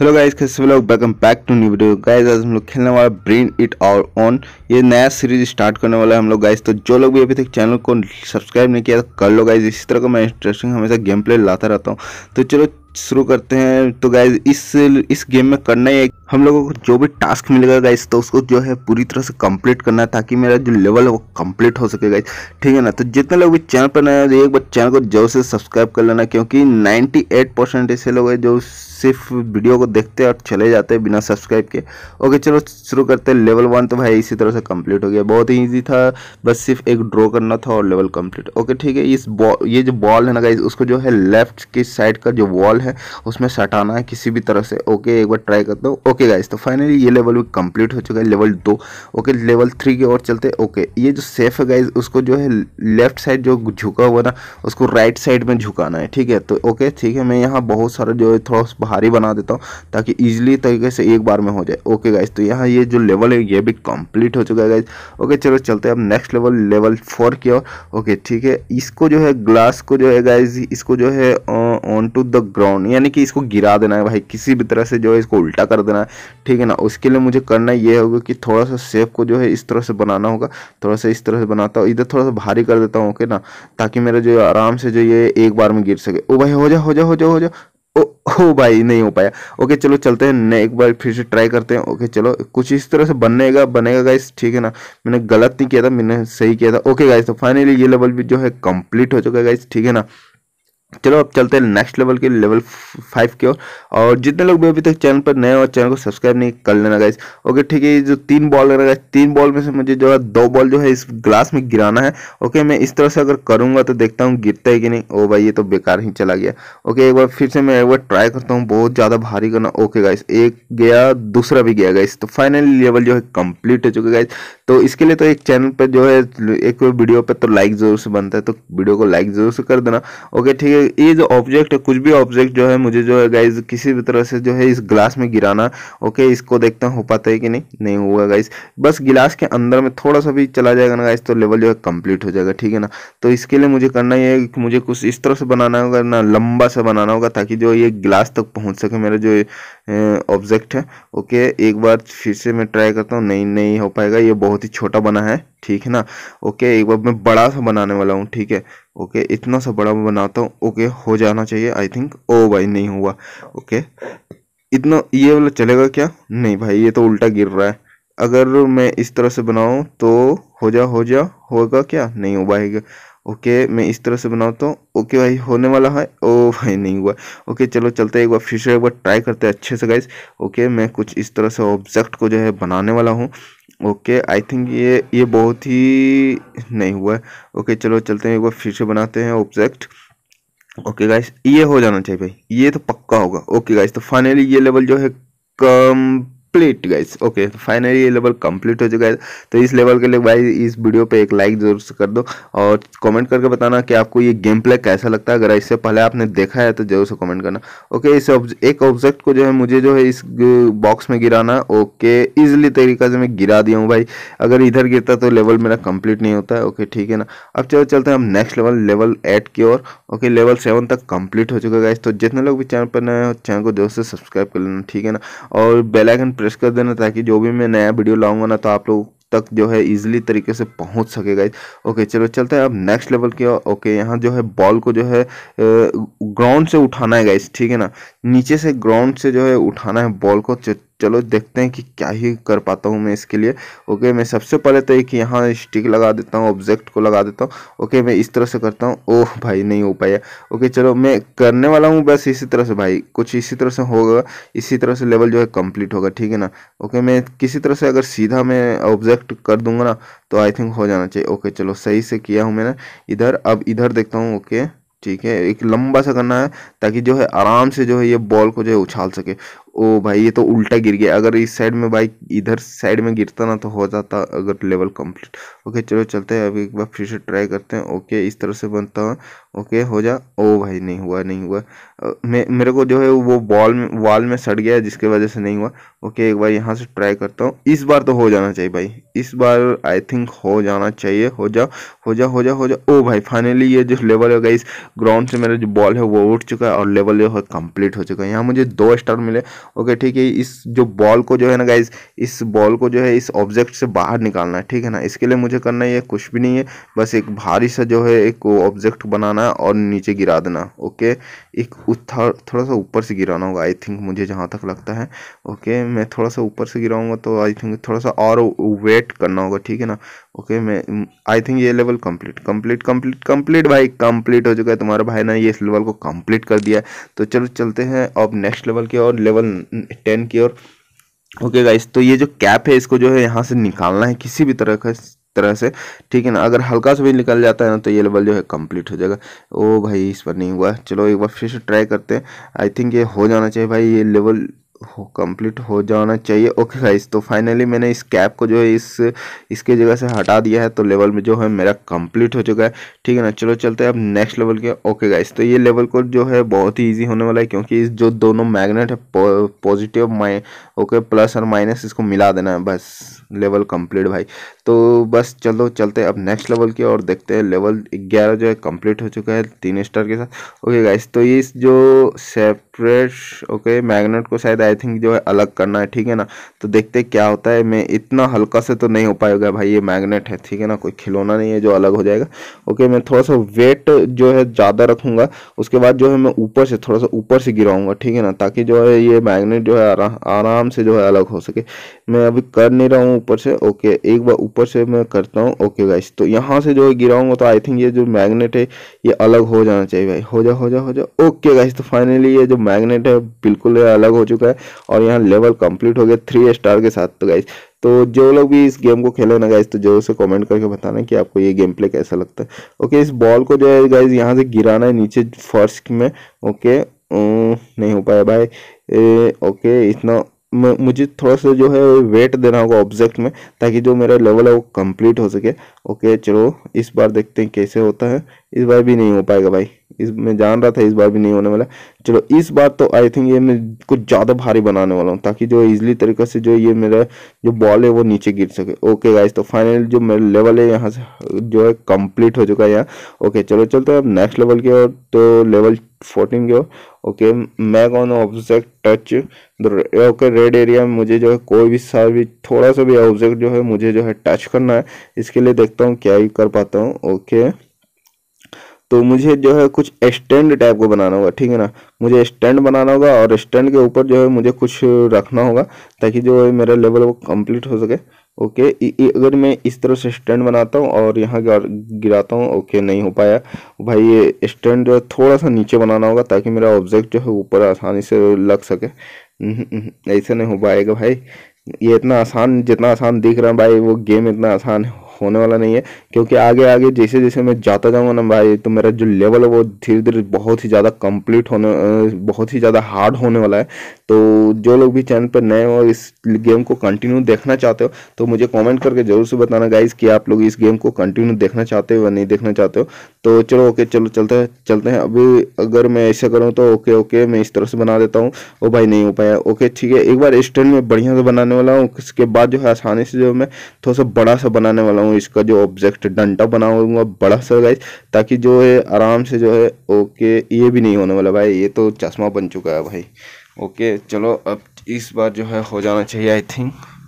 hello guys कैसे लोग welcome back to new video guys आज हम लोग खेलने वाला ब्रेन इट आवर ऑन ये नया सीरीज स्टार्ट करने वाला है हम लोग गाइस तो जो लोग भी अभी तक चैनल को सब्सक्राइब नहीं किया तो कर लो गाइस इसी तरह का मैं इंटरेस्टिंग हमेशा गेम प्ले लाता रहता हूँ तो चलो शुरू करते हैं तो गाइज इस इस गेम में करना है हम लोगों को जो भी टास्क मिलेगा गाइज तो उसको जो है पूरी तरह से कंप्लीट करना है ताकि मेरा जो लेवल है वो कंप्लीट हो सके गाइज ठीक है ना तो जितने लोग भी चैनल पर नए हैं एक बार चैनल को जरूर से सब्सक्राइब कर लेना क्योंकि 98 परसेंट ऐसे लोग हैं जो सिर्फ वीडियो को देखते हैं और चले जाते हैं बिना सब्सक्राइब के ओके चलो शुरू करते हैं लेवल वन तो भाई इसी तरह से कंप्लीट हो गया बहुत ही ईजी था बस सिर्फ एक ड्रॉ करना था और लेवल कंप्लीट ओके ठीक है इस ये जो बॉल है ना गाइज उसको जो है लेफ्ट की साइड का जो वॉल लेवल है उसमें सटाना है किसी भी तरह से ओके एक बार ट्राई करता हूँ ओके गाइज तो फाइनली ये लेवल भी कंप्लीट हो चुका है लेवल दो ओके लेवल थ्री की ओर चलते ओके ये जो सेफ है गाइज उसको जो है लेफ्ट साइड जो झुका हुआ ना उसको राइट साइड में झुकाना है ठीक है तो ओके ठीक है मैं यहाँ बहुत सारा जो है थोड़ा भारी बना देता हूँ ताकि ईजिली तरीके से एक बार में हो जाए ओके गाइज तो यहाँ ये जो लेवल है ये भी कंप्लीट हो चुका है गाइज ओके चलो चलते हैं अब नेक्स्ट लेवल लेवल फोर की ओर ओके ठीक है इसको जो है ग्लास को जो है गाइज इसको जो है on to the ground down यानी कि इसको गिरा देना है भाई किसी भी तरह से जो है इसको उल्टा कर देना है ठीक है ना उसके लिए मुझे करना ये होगा कि थोड़ा सा सेप को जो है इस तरह से बनाना होगा थोड़ा सा इस तरह से बनाता हूँ इधर थोड़ा सा भारी कर देता हूँ ओके ना ताकि मेरा जो आराम से जो ये एक बार में गिर सके ओ भाई हो जा हो जा हो जा हो जा ओ, ओ भाई नहीं हो पाया ओके चलो चलते हैं एक बार फिर से ट्राई करते हैं ओके चलो कुछ इस तरह से बनेगा बनेगा गाइस ठीक है ना मैंने गलत नहीं किया था मैंने सही किया था ओके गाइस तो फाइनली ये लेवल भी जो है कंप्लीट हो चुका है गाइस ठीक है ना चलो अब चलते हैं नेक्स्ट लेवल के लेवल फाइव के और, और जितने लोग भी अभी तक चैनल पर नए हो चैनल को सब्सक्राइब नहीं कर लेना गाइस ओके ठीक है जो तीन बॉल है तीन बॉल में से मुझे जो है दो बॉल जो है इस ग्लास में गिराना है ओके मैं इस तरह से अगर करूंगा तो देखता हूँ गिरता है कि नहीं ओ भाई ये तो बेकार ही चला गया ओके एक बार फिर से मैं एक बार ट्राई करता हूँ बहुत ज़्यादा भारी करना ओके गाइस एक गया दूसरा भी गया गाइस तो फाइनली लेवल जो है कंप्लीट हो चुका गाइस तो इसके लिए तो एक चैनल पर जो है एक वीडियो पर तो लाइक जरूर से बनता है तो वीडियो को लाइक जरूर से कर देना ओके ठीक है ये जो ऑब्जेक्ट है कुछ भी ऑब्जेक्ट जो है मुझे जो है गाइज किसी भी तरह से जो है इस ग्लास में गिराना ओके इसको देखते हैं हो पाता है कि नहीं नहीं होगा गाइज बस गिलास के अंदर में थोड़ा सा भी चला जाएगा ना गाइज तो लेवल जो है कंप्लीट हो जाएगा ठीक है ना तो इसके लिए मुझे करना ये है कि मुझे कुछ इस तरह से बनाना होगा ना लंबा सा बनाना होगा ताकि जो ये ग्लास तक पहुँच सके मेरा जो ऑब्जेक्ट है ओके एक बार फिर से मैं ट्राई करता हूँ नहीं नहीं हो पाएगा ये बहुत ही छोटा बना है ठीक है ना ओके एक बार मैं बड़ा सा बनाने वाला हूँ ठीक है ओके इतना सा बड़ा मैं बनाता हूँ ओके हो जाना चाहिए आई थिंक ओ भाई नहीं हुआ ओके इतना ये वाला चलेगा क्या नहीं भाई ये तो उल्टा गिर रहा है अगर मैं इस तरह से बनाऊँ तो हो जा हो जा होगा क्या नहीं हो पाएगा ओके मैं इस तरह से बनाता हूँ ओके भाई होने वाला है ओ भाई नहीं हुआ ओके चलो चलते हैं एक बार फिर से एक बार ट्राई करते हैं अच्छे से गाइस ओके मैं कुछ इस तरह से ऑब्जेक्ट को जो है बनाने वाला हूँ ओके आई थिंक ये ये बहुत ही नहीं हुआ है ओके चलो चलते हैं एक बार फिर से बनाते हैं ऑब्जेक्ट ओके गाइस ये हो जाना चाहिए भाई ये तो पक्का होगा ओके गाइस तो फाइनली ये लेवल जो है कम कंप्लीट गाइस ओके तो फाइनली ये लेवल कंप्लीट हो चुका है तो इस लेवल के लिए भाई इस वीडियो पे एक लाइक जरूर से कर दो और कमेंट करके बताना कि आपको ये गेम प्ले कैसा लगता है अगर इससे पहले आपने देखा है तो जरूर से कमेंट करना ओके इस एक ऑब्जेक्ट को जो है मुझे जो है इस बॉक्स में गिराना ओके इजिली तरीका से मैं गिरा दिया हूँ भाई अगर इधर गिरता तो लेवल मेरा कंप्लीट नहीं होता है ओके ठीक है ना अब चलो चलते हैं हम नेक्स्ट लेवल लेवल एट की ओर ओके लेवल सेवन तक कंप्लीट हो चुका है गाइस तो जितने लोग भी चैनल पर नए हो चैनल को जरूर से सब्सक्राइब कर लेना ठीक है ना और बेलाइकन प्रेस कर देना ताकि जो भी मैं नया वीडियो लाऊंगा ना तो आप लोग तक जो है इजीली तरीके से पहुंच सकेगा ओके चलो चलते हैं अब नेक्स्ट लेवल के ओके यहाँ जो है बॉल को जो है ग्राउंड से उठाना है गाइस ठीक है ना नीचे से ग्राउंड से जो है उठाना है बॉल को चलो देखते हैं कि क्या ही कर पाता हूँ मैं इसके लिए ओके मैं सबसे पहले तो एक यहाँ स्टिक लगा देता हूँ ऑब्जेक्ट को लगा देता हूँ ओके मैं इस तरह से करता हूँ ओह भाई नहीं हो पाया ओके चलो मैं करने वाला हूँ बस इसी तरह से भाई कुछ इसी तरह से होगा इसी तरह से लेवल जो है कम्प्लीट होगा ठीक है ना ओके मैं किसी तरह से अगर सीधा मैं ऑब्जेक्ट कर दूंगा ना तो आई थिंक हो जाना चाहिए ओके चलो सही से किया हूँ मैंने इधर अब इधर देखता हूँ ओके ठीक है एक लंबा सा करना है ताकि जो है आराम से जो है ये बॉल को जो है उछाल सके ओ भाई ये तो उल्टा गिर गया अगर इस साइड में बाइक इधर साइड में गिरता ना तो हो जाता अगर लेवल कंप्लीट ओके चलो चलते हैं अभी एक बार फिर से ट्राई करते हैं ओके इस तरह से बनता है ओके हो जा ओ भाई नहीं हुआ नहीं हुआ मे, मेरे को जो है वो बॉल में वॉल में सड़ गया जिसके वजह से नहीं हुआ ओके एक बार यहाँ से ट्राई करता हूँ इस बार तो हो जाना चाहिए भाई इस बार आई थिंक हो जाना चाहिए हो जा हो जा हो जा हो जा ओ भाई फाइनली ये जो लेवल है इस ग्राउंड से मेरा जो बॉल है वो उठ चुका है और लेवल जो है कम्प्लीट हो चुका है यहाँ मुझे दो स्टार मिले ओके ठीक है इस जो बॉल को जो है ना गाइज इस बॉल को जो है इस ऑब्जेक्ट से बाहर निकालना है ठीक है ना इसके लिए मुझे करना है कुछ भी नहीं है बस एक भारी सा जो है एक ऑब्जेक्ट बनाना है और नीचे गिरा देना ओके एक थोड़ा सा ऊपर से गिराना होगा आई थिंक मुझे जहाँ तक लगता है ओके मैं थोड़ा सा ऊपर से गिराऊंगा तो आई थिंक थोड़ा सा और वेट करना होगा ठीक है ना ओके मैं आई थिंक ये level complete complete complete complete भाई कंप्लीट हो चुका है तुम्हारा भाई ने ये इस लेवल को कंप्लीट कर दिया तो चलो चलते हैं अब नेक्स्ट लेवल के और लेवल टेन की ओर ओके गाइस तो ये जो कैप है इसको जो है यहाँ से निकालना है किसी भी तरह का तरह से ठीक है ना अगर हल्का सा भी निकल जाता है ना तो ये लेवल जो है कंप्लीट हो जाएगा ओ भाई इस पर नहीं हुआ चलो एक बार फिर से ट्राई करते हैं आई थिंक ये हो जाना चाहिए भाई ये लेवल हो कंप्लीट हो जाना चाहिए ओके गाइस तो फाइनली मैंने इस कैप को जो है इस इसके जगह से हटा दिया है तो लेवल में जो है मेरा कंप्लीट हो चुका है ठीक है ना चलो चलते हैं अब नेक्स्ट लेवल के ओके गाइस तो ये लेवल को जो है बहुत ही ईजी होने वाला है क्योंकि इस जो दोनों मैग्नेट है पॉजिटिव ओके प्लस और माइनस इसको मिला देना है बस लेवल कंप्लीट भाई तो बस चलो चलते अब नेक्स्ट लेवल की और देखते हैं लेवल ग्यारह जो है कंप्लीट हो चुका है तीन स्टार के साथ ओके गाइस तो ये जो सेपरेट ओके मैग्नेट को शायद आई थिंक जो है अलग करना है ठीक है ना तो देखते क्या होता है मैं इतना हल्का से तो नहीं हो पाएगा भाई ये मैगनेट है ठीक है ना कोई खिलौना नहीं है जो अलग हो जाएगा ओके मैं थोड़ा सा वेट जो है ज़्यादा रखूँगा उसके बाद जो है मैं ऊपर से थोड़ा सा ऊपर से गिराऊँगा ठीक है ना ताकि जो है ये मैगनेट जो है आराम से जो है अलग हो सके मैं अभी कर नहीं रहा हूँ ऊपर से ओके एक बार ऊपर से मैं करता हूँ ओके गाइस तो यहाँ से जो है गिराऊंगा तो आई थिंक ये जो मैग्नेट है ये अलग हो जाना चाहिए भाई हो जा हो जा हो जा ओके गाइस तो फाइनली ये जो मैग्नेट है बिल्कुल अलग हो चुका है और यहाँ लेवल कम्प्लीट हो गया थ्री स्टार के साथ तो गाइस तो जो लोग भी इस गेम को खेले ना गाइस तो जरूर से कमेंट करके बताना कि आपको ये गेम प्ले कैसा लगता है ओके इस बॉल को जो है गाइस यहाँ से गिराना है नीचे फर्श में ओके नहीं हो पाया भाई ए, ओके इतना मुझे थोड़ा सा जो है वेट देना होगा ऑब्जेक्ट में ताकि जो मेरा लेवल है वो कंप्लीट हो सके ओके चलो इस बार देखते हैं कैसे होता है इस बार भी नहीं हो पाएगा भाई इस मैं जान रहा था इस बार भी नहीं होने वाला चलो इस बार तो आई थिंक ये मैं कुछ ज़्यादा भारी बनाने वाला हूँ ताकि जो ईजिली तरीके से जो ये मेरा जो बॉल है वो नीचे गिर सके ओके गाइस तो फाइनल जो मेरा लेवल है यहाँ से जो है कंप्लीट हो चुका है यहाँ ओके चलो चलते अब नेक्स्ट लेवल की ओर तो लेवल फोर्टीन की ओर ओके मैं कौन object touch okay red area में मुझे जो है कोई भी सा भी थोड़ा सा भी ऑब्जेक्ट जो है मुझे जो है टच करना है इसके लिए देखता हूँ क्या ही कर पाता हूँ ओके तो मुझे जो है कुछ स्टैंड टाइप को बनाना होगा ठीक है ना मुझे स्टैंड बनाना होगा और स्टैंड के ऊपर जो है मुझे कुछ रखना होगा ताकि जो है मेरा लेवल वो कंप्लीट हो सके ओके अगर मैं इस तरह से स्टैंड बनाता हूँ और यहाँ गिराता हूँ ओके नहीं हो पाया भाई ये स्टैंड जो है थोड़ा सा नीचे बनाना होगा ताकि मेरा ऑब्जेक्ट जो है ऊपर आसानी से लग सके हम्म, हम्म, हम्म, ऐसे नहीं हो पाएगा भाई ये इतना आसान जितना आसान दिख रहा है भाई वो गेम इतना आसान होने वाला नहीं है क्योंकि आगे आगे जैसे जैसे मैं जाता जाऊँगा ना भाई तो मेरा जो लेवल है वो धीरे धीरे बहुत ही ज़्यादा कंप्लीट होने बहुत ही ज़्यादा हार्ड होने वाला है तो जो लोग भी चैनल पर नए हो इस गेम को कंटिन्यू देखना चाहते हो तो मुझे कॉमेंट करके ज़रूर से बताना गाइज कि आप लोग इस गेम को कंटिन्यू देखना चाहते हो या नहीं देखना चाहते हो तो चलो ओके चलो चलते हैं चलते हैं अभी अगर मैं ऐसा करूँ तो ओके ओके मैं इस तरह से बना देता हूँ ओ भाई नहीं हो पाया ओके ठीक है एक बार स्टैंड में बढ़िया से बनाने वाला हूँ उसके बाद जो है आसानी से जो मैं थोड़ा सा बड़ा सा बनाने वाला हूँ हूँ इसका जो ऑब्जेक्ट डंटा बनाऊंगा बड़ा सा गाइस ताकि जो है आराम से जो है ओके ये भी नहीं होने वाला भाई ये तो चश्मा बन चुका है भाई ओके चलो अब इस बार जो है हो जाना चाहिए आई थिंक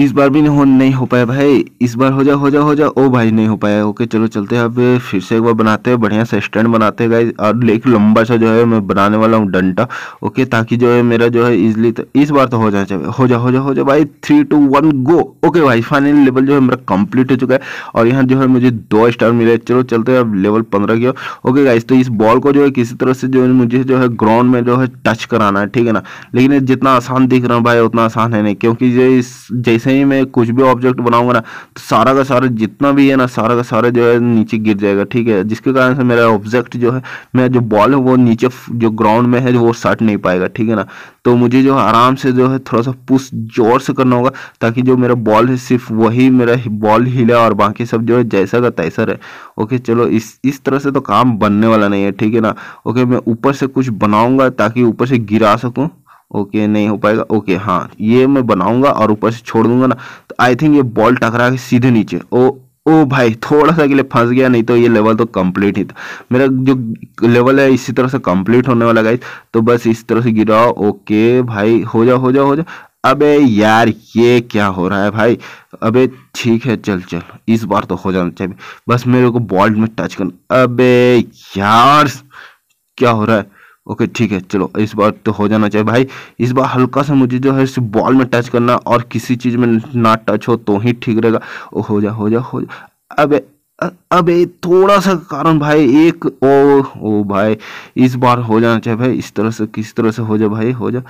इस बार भी नहीं हो नहीं हो पाया भाई इस बार हो जा हो जा हो जा ओ भाई नहीं हो पाया ओके चलो चलते हैं अब फिर से एक बार बनाते हैं बढ़िया से स्टैंड बनाते हैं गाइज और एक लंबा सा जो है मैं बनाने वाला हूँ डंटा ओके ताकि जो है मेरा जो है इजिली तो इस बार तो हो जाए चाहिए हो जा हो जा हो जा भाई three two one go okay भाई फाइनल लेवल जो है मेरा कंप्लीट हो चुका है और यहाँ जो है मुझे दो स्टार मिले चलो चलते हैं अब लेवल पंद्रह की ओके गाइज तो इस बॉल को जो है किसी तरह से जो है मुझे जो है ग्राउंड में जो है टच कराना है ठीक है ना लेकिन जितना आसान दिख रहा हूँ भाई उतना आसान है नहीं क्योंकि जैसे जैसे ही मैं कुछ भी ऑब्जेक्ट बनाऊंगा ना तो सारा का सारा जितना भी है ना सारा का सारा जो है नीचे गिर जाएगा ठीक है जिसके कारण से मेरा ऑब्जेक्ट जो है मेरा जो बॉल है वो नीचे जो ग्राउंड में है वो सट नहीं पाएगा ठीक है ना तो मुझे जो आराम से जो है थोड़ा सा पुश जोर से करना होगा ताकि जो मेरा बॉल है सिर्फ वही मेरा बॉल हिले और बाकी सब जो है जैसा का तैसा रहे ओके चलो इस इस तरह से तो काम बनने वाला नहीं है ठीक है ना ओके मैं ऊपर से कुछ बनाऊंगा ताकि ऊपर से गिरा सकूं ओके नहीं हो पाएगा ओके हाँ ये मैं बनाऊंगा और ऊपर से छोड़ दूंगा ना तो आई थिंक ये बॉल टकरा के सीधे नीचे ओ ओ भाई थोड़ा सा के लिए फंस गया नहीं तो ये लेवल तो कंप्लीट ही था मेरा जो लेवल है इसी तरह से कंप्लीट होने वाला गाइस तो बस इस तरह से गिराओ ओके भाई हो जाओ हो जाओ हो जाओ अबे यार ये क्या हो रहा है भाई अबे ठीक है चल चल इस बार तो हो जाना चाहिए बस मेरे को बॉल में टच करना अबे यार क्या हो रहा है ओके ठीक है चलो इस बार तो हो जाना चाहिए भाई इस बार हल्का सा मुझे जो है इस बॉल में टच करना और किसी चीज़ में ना टच हो तो ही ठीक रहेगा ओ हो जा हो जा हो जा अबे अबे थोड़ा सा कारण भाई एक ओ ओ भाई इस बार हो जाना चाहिए भाई इस तरह से किस तरह से हो जा भाई हो जा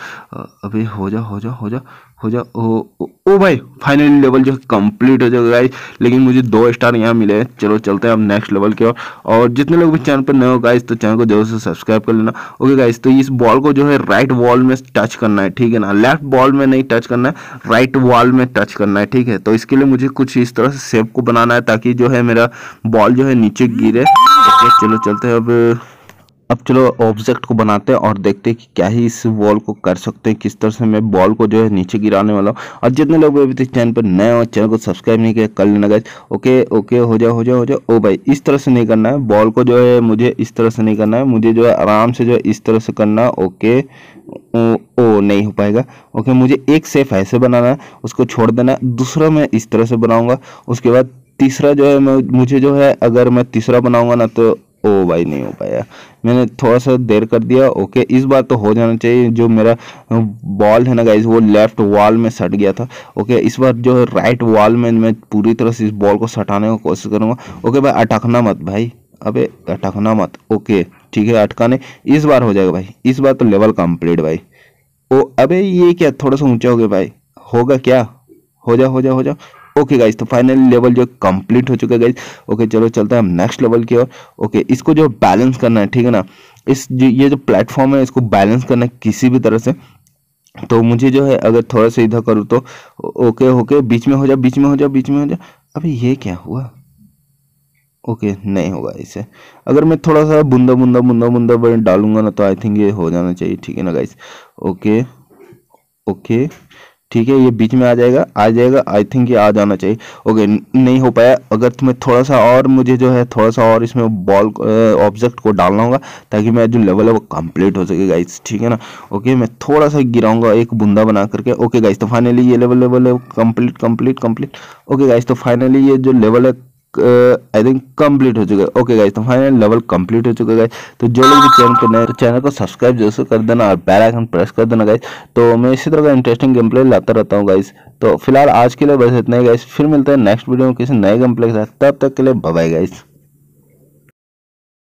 अबे हो जा हो जा हो जा हो जा ओ, ओ, ओ भाई फाइनली लेवल जो कंप्लीट हो जाएगा गाइस लेकिन मुझे दो स्टार यहाँ मिले हैं चलो चलते हैं अब नेक्स्ट लेवल के ओर और, और जितने लोग भी चैनल पर नए हो गाइस तो चैनल को जरूर से सब्सक्राइब कर लेना ओके गाइस तो इस बॉल को जो है राइट वॉल में टच करना है ठीक है ना लेफ्ट बॉल में नहीं टच करना है राइट वॉल में टच करना है ठीक है तो इसके लिए मुझे कुछ इस तरह से सेप को बनाना है ताकि जो है मेरा बॉल जो है नीचे गिरे चलो चलते हैं अब अब चलो ऑब्जेक्ट को बनाते हैं और देखते हैं कि क्या ही इस बॉल को कर सकते हैं किस तरह से मैं बॉल को जो है नीचे गिराने वाला हूँ और जितने लोग अभी तक चैनल पर नए हो चैनल को सब्सक्राइब नहीं किया कर लेना गए ओके ओके हो जाओ हो जाओ हो जाओ ओ भाई इस तरह से नहीं करना है बॉल को जो है मुझे इस तरह से नहीं करना है मुझे जो है आराम से जो है इस तरह से करना है ओके ओ, ओ नहीं हो पाएगा ओके मुझे एक सेफ ऐसे बनाना है उसको छोड़ देना है दूसरा मैं इस तरह से बनाऊँगा उसके बाद तीसरा जो है मैं मुझे जो है अगर मैं तीसरा बनाऊँगा ना तो ओ भाई नहीं हो पाया मैंने थोड़ा सा देर कर दिया ओके इस बार तो हो जाना चाहिए जो मेरा बॉल है ना गाइज वो लेफ्ट वॉल में सट गया था ओके इस बार जो राइट वॉल में मैं पूरी तरह से इस बॉल को सटाने की कोशिश करूँगा ओके भाई अटकना मत भाई अबे अटकना मत ओके ठीक है अटकाने इस बार हो जाएगा भाई इस बार तो लेवल कम्प्लीट भाई ओ अबे ये क्या थोड़ा सा ऊंचा हो गया भाई होगा क्या हो जा हो जा हो जा ओके गाइज तो फाइनल लेवल जो कंप्लीट हो चुका है गाइज ओके चलो चलते हैं हम नेक्स्ट लेवल की ओर ओके इसको जो बैलेंस करना है ठीक है ना इस जो ये जो प्लेटफॉर्म है इसको बैलेंस करना है किसी भी तरह से तो मुझे जो है अगर थोड़ा सा इधर करूँ तो ओके ओके बीच में हो जाए बीच में हो जाए बीच में हो जाए अभी ये क्या हुआ ओके नहीं होगा इसे अगर मैं थोड़ा सा बूंदा बूंदा बूंदा बूंदा डालूंगा ना तो आई थिंक ये हो जाना चाहिए ठीक है ना गाइस ओके ओके ठीक है ये बीच में आ जाएगा आ जाएगा आई थिंक ये आ जाना चाहिए ओके नहीं हो पाया अगर तुम्हें थोड़ा सा और मुझे जो है थोड़ा सा और इसमें बॉल ऑब्जेक्ट को डालना होगा ताकि मेरा जो लेवल है वो कंप्लीट हो सके गाइस ठीक है ना ओके मैं थोड़ा सा गिराऊंगा एक बूंदा बना करके ओके गाइस तो फाइनली ये लेवल लेवल है complete complete complete okay guys तो फाइनली ये जो लेवल है आई थिंक कंप्लीट हो चुका है ओके गाइस तो फाइनल लेवल कंप्लीट हो चुका है गाइस तो जो लोग भी चैनल पर नए चैनल को सब्सक्राइब जरूर से कर देना और बेल आइकन प्रेस कर देना गाइस तो मैं इसी तरह का इंटरेस्टिंग गेम प्ले लाता रहता हूँ गाइस तो फिलहाल आज के लिए बस इतना ही गाइस फिर मिलते हैं नेक्स्ट वीडियो में किसी नए गेम प्ले के साथ तब तक के लिए बाय गाइस